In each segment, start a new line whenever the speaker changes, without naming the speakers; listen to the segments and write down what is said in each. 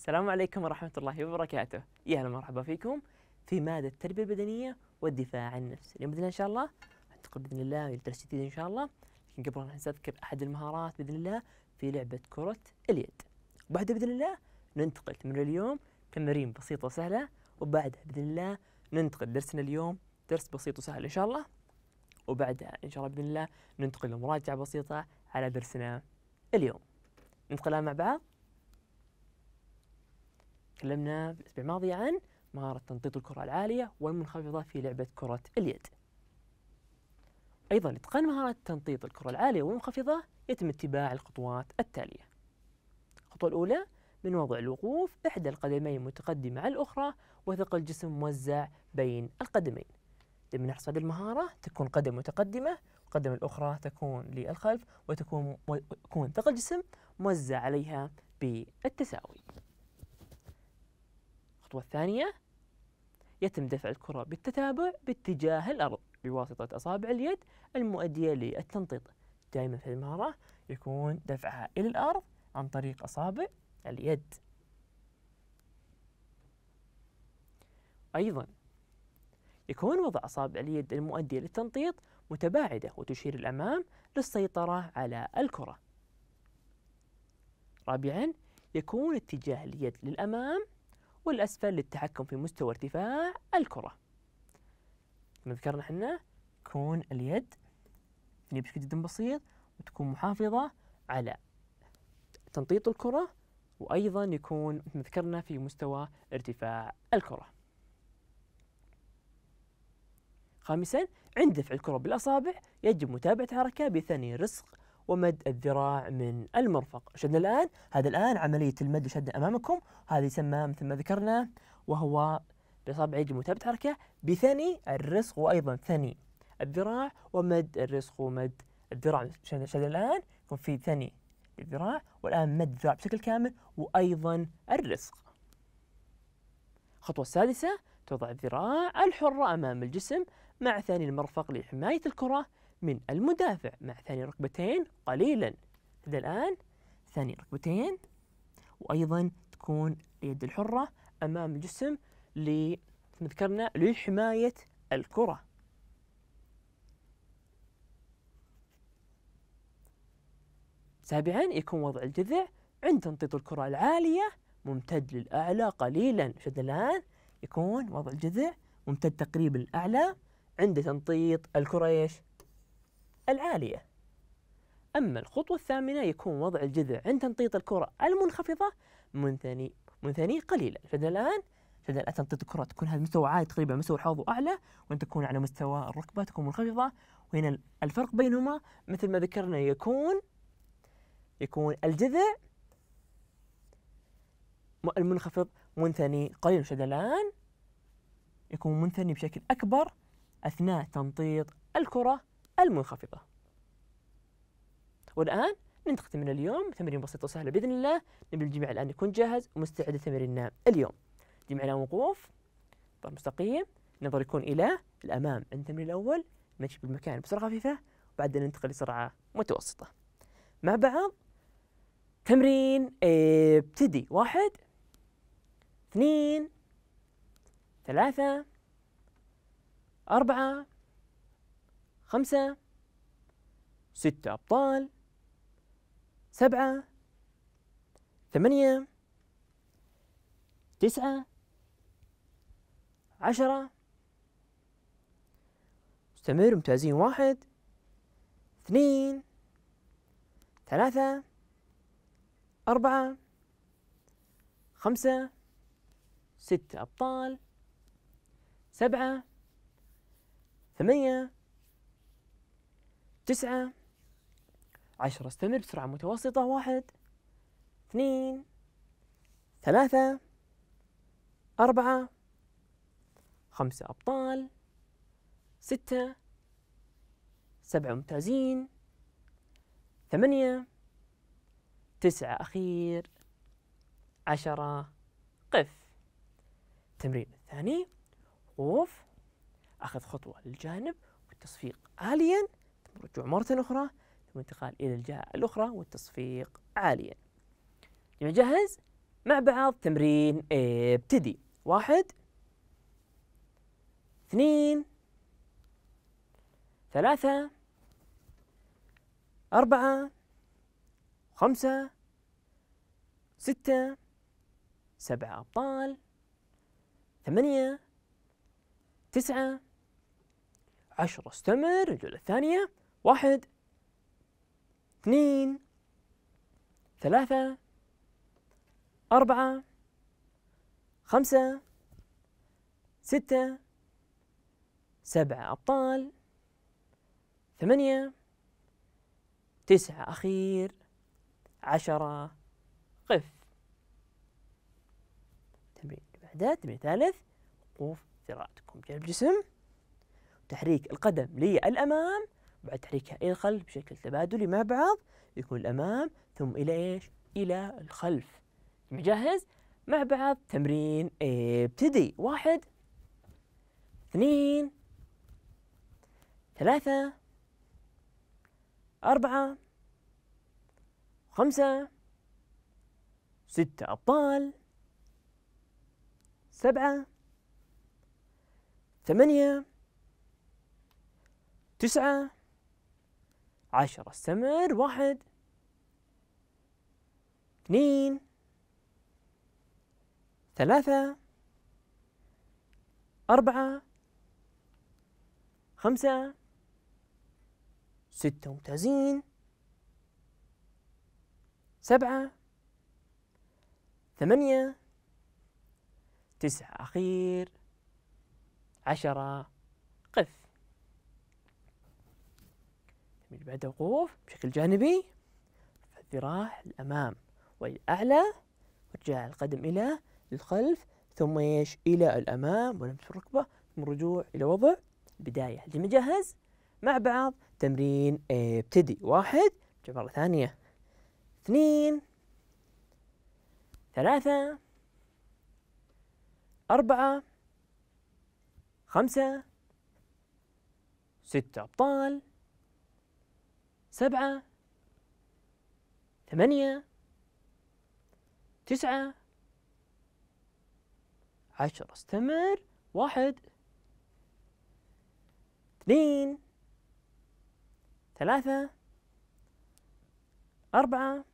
السلام عليكم ورحمة الله وبركاته يا هلا مرحبا فيكم في مادة التربية البدنية والدفاع عن النفس اليوم بإذن إن شاء الله أعتقد بإذن الله درس جديد إن شاء الله لكن قبل أن نذكر أحد المهارات بإذن الله في لعبة كرة اليد وبعدها بإذن الله ننتقل من اليوم تمارين بسيطة وسهلة وبعدها بإذن الله ننتقل درسنا اليوم درس بسيط وسهل إن شاء الله وبعدها إن شاء الله بإذن الله ننتقل لمراجعة بسيطة على درسنا اليوم ننتقلها مع بعض تكلمنا في الأسبوع الماضي عن مهارة تنطيط الكرة العالية والمنخفضة في لعبة كرة اليد أيضا لإتقان مهارة تنطيط الكرة العالية والمنخفضة يتم اتباع الخطوات التالية الخطوة الأولى من وضع الوقوف إحدى القدمين متقدمة على الأخرى وثقل الجسم موزع بين القدمين لما نحصل المهارة تكون قدم متقدمة والقدم الأخرى تكون للخلف وتكون ثقل الجسم موزع عليها بالتساوي الخطوة الثانية يتم دفع الكرة بالتتابع باتجاه الأرض بواسطة أصابع اليد المؤدية للتنطيط دائما في المهارة يكون دفعها إلى الأرض عن طريق أصابع اليد أيضا يكون وضع أصابع اليد المؤدية للتنطيط متباعدة وتشير الأمام للسيطرة على الكرة رابعا يكون اتجاه اليد للأمام والأسفل للتحكم في مستوى ارتفاع الكرة ما ذكرنا حنا كون اليد اللي بشكل جدا بسيط وتكون محافظة على تنطيط الكرة وأيضا يكون مثل ذكرنا في مستوى ارتفاع الكرة خامسا عند دفع الكرة بالأصابع يجب متابعة الحركة بثني رسغ ومد الذراع من المرفق شدنا الآن هذا الآن عملية المد والشد أمامكم هذا يسمى مثل ما ذكرنا وهو بصابع يجي ثبت حركة بثني الرسغ وأيضا ثني الذراع ومد الرسغ ومد الذراع شدنا, شد الآن يكون في ثني الذراع والآن مد الذراع بشكل كامل وأيضا الرسغ الخطوة السادسة توضع الذراع الحرة أمام الجسم مع ثاني المرفق لحماية الكرة من المدافع مع ثاني ركبتين قليلا هذا الآن ثاني ركبتين وأيضا تكون اليد الحرة أمام الجسم ل ذكرنا لحماية الكرة سابعا يكون وضع الجذع عند تنطيط الكرة العالية ممتد للأعلى قليلا شد الآن يكون وضع الجذع ممتد تقريبا للأعلى عند تنطيط الكرة إيش العالية أما الخطوة الثامنة يكون وضع الجذع عند تنطيط الكرة المنخفضة منثني منثني قليلا فإذا الآن فإذا الآن تنطيط الكرة تكون هذا مستوى عالي تقريبا مستوى الحوض أعلى وأن تكون على مستوى الركبة تكون منخفضة وهنا الفرق بينهما مثل ما ذكرنا يكون يكون الجذع المنخفض منثني قليلا شد الآن يكون منثني بشكل أكبر أثناء تنطيط الكرة المنخفضة والآن ننتقل من اليوم تمرين بسيط وسهل بإذن الله نبي الجميع الآن يكون جاهز ومستعد لتمريننا اليوم جميعنا وقوف ظهر مستقيم نظر يكون إلى الأمام عند التمرين الأول نمشي بالمكان بسرعة خفيفة وبعدين ننتقل لسرعة متوسطة مع بعض تمرين ابتدي واحد اثنين ثلاثة أربعة خمسة ستة أبطال سبعة ثمانية تسعة عشرة مستمر ممتازين واحد اثنين ثلاثة أربعة خمسة ستة أبطال سبعة ثمانية تسعة عشرة استمر بسرعة متوسطة واحد اثنين ثلاثة أربعة خمسة أبطال ستة سبعة ممتازين ثمانية تسعة أخير عشرة قف التمرين الثاني وقوف أخذ خطوة للجانب والتصفيق عالياً ثم الرجوع مرة أخرى ثم الانتقال إلى الجهة الأخرى والتصفيق عاليا نجهز مع بعض تمرين ابتدي واحد اثنين ثلاثة أربعة خمسة ستة سبعة أبطال ثمانية تسعة عشرة استمر الجولة الثانية واحد اثنين ثلاثة أربعة خمسة ستة سبعة أبطال ثمانية تسعة أخير عشرة قف تمرين بعدها تمرين ثالث وقوف ذراعتكم جنب الجسم تحريك القدم للأمام بعد تحريكها إلى الخلف بشكل تبادلي مع بعض يكون الأمام ثم إلى إيش؟ إلى الخلف مجهز؟ مع بعض تمرين ابتدي واحد اثنين ثلاثة أربعة خمسة ستة أبطال سبعة ثمانية تسعة عشرة استمر واحد اثنين ثلاثة أربعة خمسة ستة ممتازين سبعة ثمانية تسعة أخير عشرة من بعد وقوف بشكل جانبي الذراع الأمام والأعلى ورجاع القدم إلى الخلف ثم إيش إلى الأمام ولمس الركبة ثم رجوع إلى وضع البداية اللي مجهز مع بعض تمرين ابتدي واحد مرة ثانية اثنين ثلاثة أربعة خمسة ستة أبطال سبعة ثمانية تسعة عشرة استمر واحد اثنين ثلاثة أربعة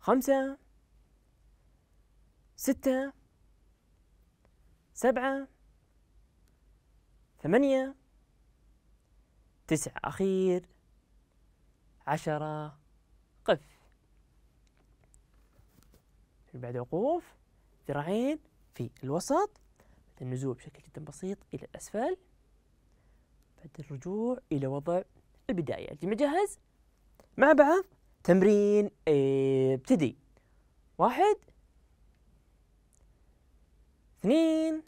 خمسة ستة سبعة ثمانية تسعة أخير عشرة قف بعد وقوف ذراعين في الوسط النزول بشكل جدا بسيط إلى الأسفل بعد الرجوع إلى وضع البداية الجميع مجهز مع بعض تمرين آه، ابتدي واحد اثنين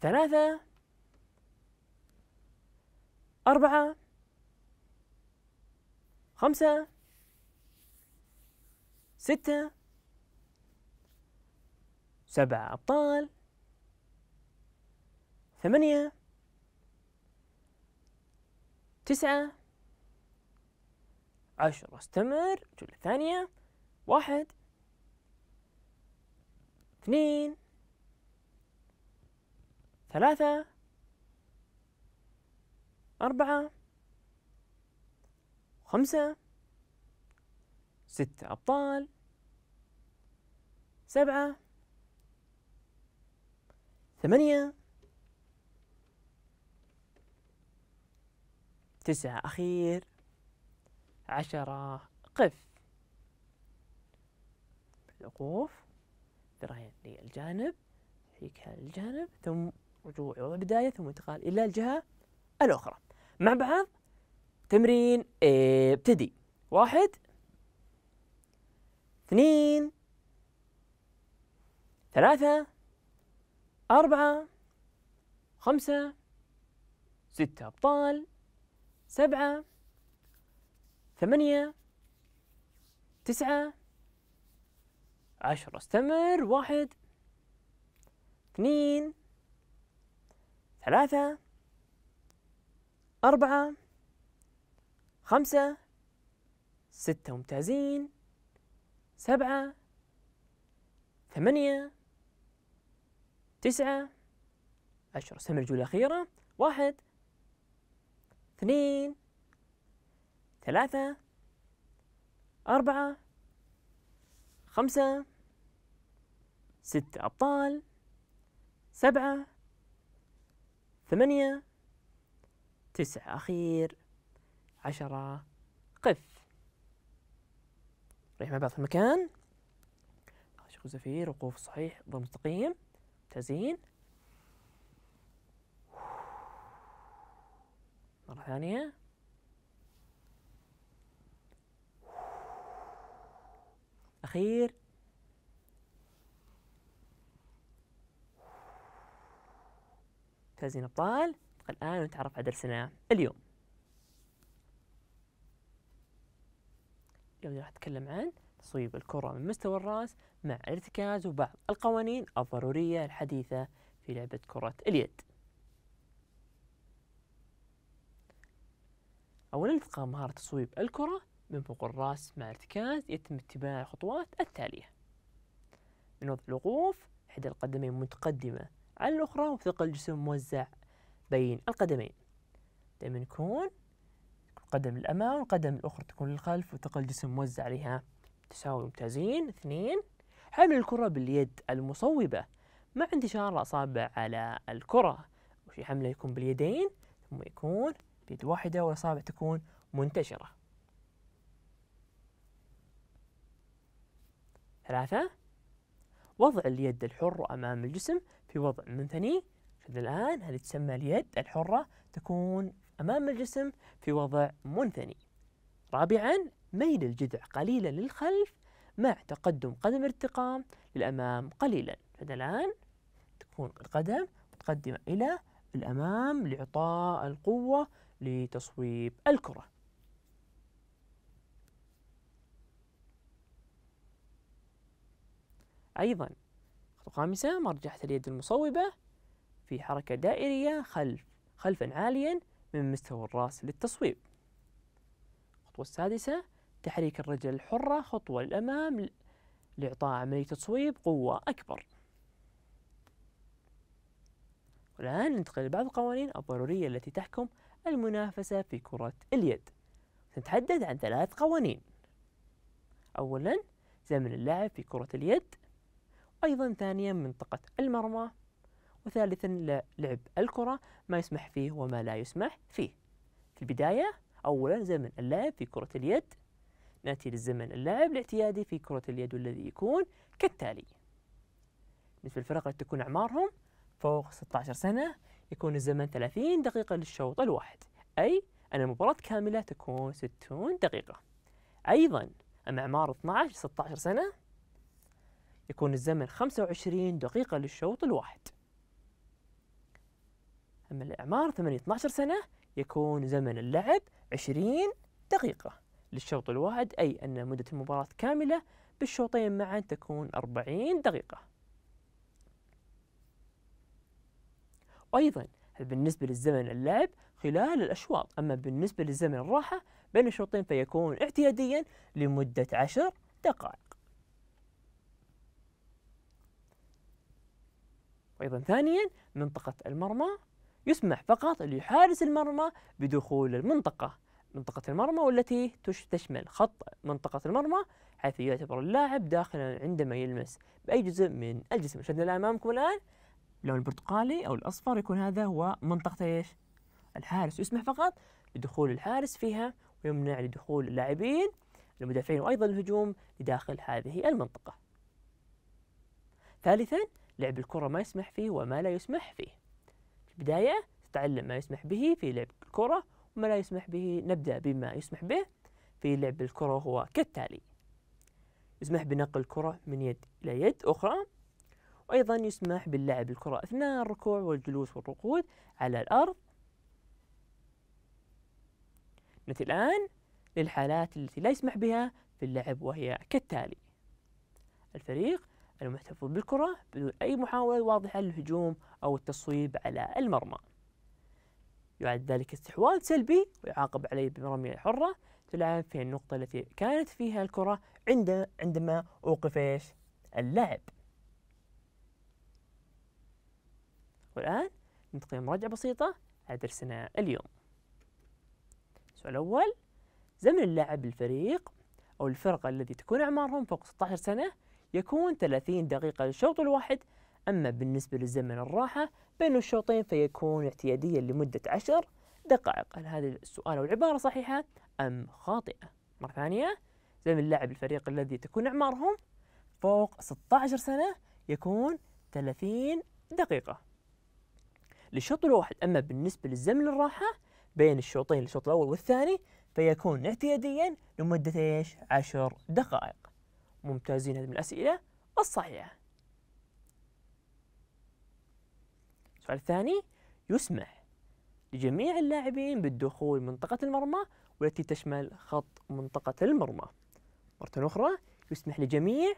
ثلاثة أربعة خمسة ستة سبعة أبطال ثمانية تسعة عشرة استمر جولة ثانية واحد اثنين ثلاثة أربعة خمسة ستة أبطال سبعة ثمانية تسعة أخير عشرة قف الوقوف ذراعين للجانب هيك هذا الجانب ثم رجوع وبداية ثم انتقال إلى الجهة الأخرى مع بعض تمرين ابتدي واحد اثنين ثلاثة أربعة خمسة ستة أبطال سبعة ثمانية تسعة عشرة استمر واحد اثنين ثلاثة أربعة خمسة ستة ممتازين سبعة ثمانية تسعة عشرة سمع الجولة الأخيرة واحد اثنين ثلاثة أربعة خمسة ستة أبطال سبعة ثمانية تسعة أخير عشرة قف ريح مع بعض في المكان عاشق زفير وقوف صحيح ضم مستقيم ممتازين مرة ثانية أخير ممتازين أبطال الحلقة الآن ونتعرف على درسنا اليوم اليوم راح أتكلم عن تصويب الكرة من مستوى الرأس مع الارتكاز وبعض القوانين الضرورية الحديثة في لعبة كرة اليد أولا تقام مهارة تصويب الكرة من فوق الرأس مع الارتكاز يتم اتباع الخطوات التالية من وضع الوقوف إحدى القدمين متقدمة على الأخرى وثقل الجسم موزع بين القدمين دائما يكون القدم للأمام والقدم الأخرى تكون للخلف وثقل الجسم موزع عليها تساوي ممتازين اثنين حمل الكرة باليد المصوبة مع انتشار الأصابع على الكرة وفي حمله يكون باليدين ثم يكون بيد واحدة والأصابع تكون منتشرة ثلاثة وضع اليد الحر أمام الجسم في وضع منثني الآن هذه تسمى اليد الحرة تكون أمام الجسم في وضع منثني رابعا ميل الجذع قليلا للخلف مع تقدم قدم ارتقام للأمام قليلا الآن تكون القدم متقدمة إلى الأمام لإعطاء القوة لتصويب الكرة أيضا خامسة مرجحة اليد المصوبة في حركة دائرية خلف خلفا عاليا من مستوى الرأس للتصويب الخطوة السادسة تحريك الرجل الحرة خطوة للأمام لإعطاء عملية التصويب قوة أكبر والآن ننتقل لبعض القوانين الضرورية التي تحكم المنافسة في كرة اليد سنتحدث عن ثلاث قوانين أولا زمن اللعب في كرة اليد أيضا ثانيا منطقة المرمى وثالثا لعب الكرة ما يسمح فيه وما لا يسمح فيه في البداية أولا زمن اللعب في كرة اليد نأتي للزمن اللعب الاعتيادي في كرة اليد والذي يكون كالتالي بالنسبة للفرق التي تكون أعمارهم فوق 16 سنة يكون الزمن 30 دقيقة للشوط الواحد أي أن المباراة كاملة تكون 60 دقيقة أيضا أما أعمار 12 16 سنة يكون الزمن 25 دقيقة للشوط الواحد أما الأعمار 8 12 سنة يكون زمن اللعب 20 دقيقة للشوط الواحد أي أن مدة المباراة كاملة بالشوطين معا تكون 40 دقيقة وأيضا بالنسبة للزمن اللعب خلال الأشواط أما بالنسبة للزمن الراحة بين الشوطين فيكون اعتياديا لمدة 10 دقائق وأيضا ثانيا منطقة المرمى يسمح فقط لحارس المرمى بدخول المنطقة منطقة المرمى والتي تشمل خط منطقة المرمى حيث يعتبر اللاعب داخلا عندما يلمس بأي جزء من الجسم شدنا أمامكم الآن لو البرتقالي أو الأصفر يكون هذا هو منطقة إيش الحارس يسمح فقط لدخول الحارس فيها ويمنع لدخول اللاعبين المدافعين وأيضا الهجوم لداخل هذه المنطقة ثالثا لعب الكرة ما يسمح فيه وما لا يسمح فيه بداية تتعلم ما يسمح به في لعب الكرة وما لا يسمح به نبدأ بما يسمح به في لعب الكرة هو كالتالي يسمح بنقل الكرة من يد إلى يد أخرى وأيضا يسمح باللعب الكرة أثناء الركوع والجلوس والرقود على الأرض نأتي الآن للحالات التي لا يسمح بها في اللعب وهي كالتالي الفريق المحتفظ بالكرة بدون أي محاولة واضحة للهجوم أو التصويب على المرمى يعد ذلك استحواذ سلبي ويعاقب عليه برمية حرة تلعب في النقطة التي كانت فيها الكرة عند عندما أوقف إيش اللعب والآن ننتقل مراجعة بسيطة على درسنا اليوم السؤال الأول زمن اللاعب الفريق أو الفرقة التي تكون أعمارهم فوق 16 سنة يكون 30 دقيقة للشوط الواحد أما بالنسبة للزمن الراحة بين الشوطين فيكون اعتياديا لمدة عشر دقائق هل هذا السؤال أو العبارة صحيحة أم خاطئة؟ مرة ثانية زمن لاعب الفريق الذي تكون أعمارهم فوق 16 سنة يكون 30 دقيقة للشوط الواحد أما بالنسبة للزمن الراحة بين الشوطين الشوط الأول والثاني فيكون اعتياديا لمدة ايش؟ 10 دقائق ممتازين هذه من الأسئلة الصحيحة السؤال الثاني يسمح لجميع اللاعبين بالدخول منطقة المرمى والتي تشمل خط منطقة المرمى مرة أخرى يسمح لجميع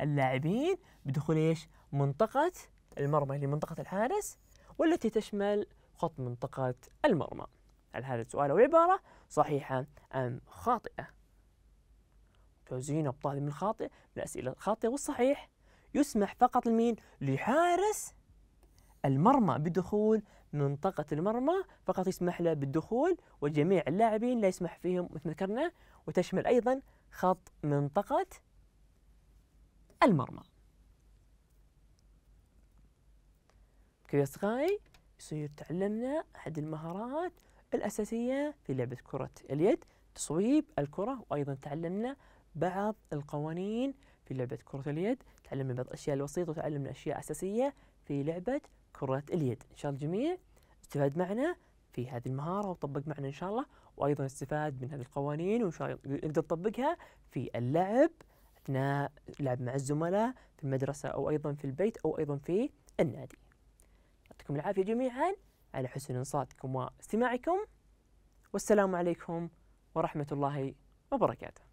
اللاعبين بدخول إيش منطقة المرمى اللي يعني منطقة الحارس والتي تشمل خط منطقة المرمى هل هذا السؤال أو العبارة صحيحة أم خاطئة توزينه بطارد من الخاطئ من الأسئلة الخاطئة والصحيح يسمح فقط لمين؟ لحارس المرمى بدخول منطقة المرمى فقط يسمح له بالدخول وجميع اللاعبين لا يسمح فيهم مثل ما ذكرنا وتشمل أيضا خط منطقة المرمى كذا أصدقائي يصير تعلمنا أحد المهارات الأساسية في لعبة كرة اليد تصويب الكرة وأيضا تعلمنا بعض القوانين في لعبة كرة اليد تعلمنا بعض الأشياء البسيطة وتعلمنا أشياء أساسية في لعبة كرة اليد إن شاء الله الجميع استفاد معنا في هذه المهارة وطبق معنا إن شاء الله وأيضا استفاد من هذه القوانين وإن شاء الله نقدر نطبقها في اللعب أثناء اللعب مع الزملاء في المدرسة أو أيضا في البيت أو أيضا في النادي يعطيكم العافية جميعا على حسن إنصاتكم واستماعكم والسلام عليكم ورحمة الله وبركاته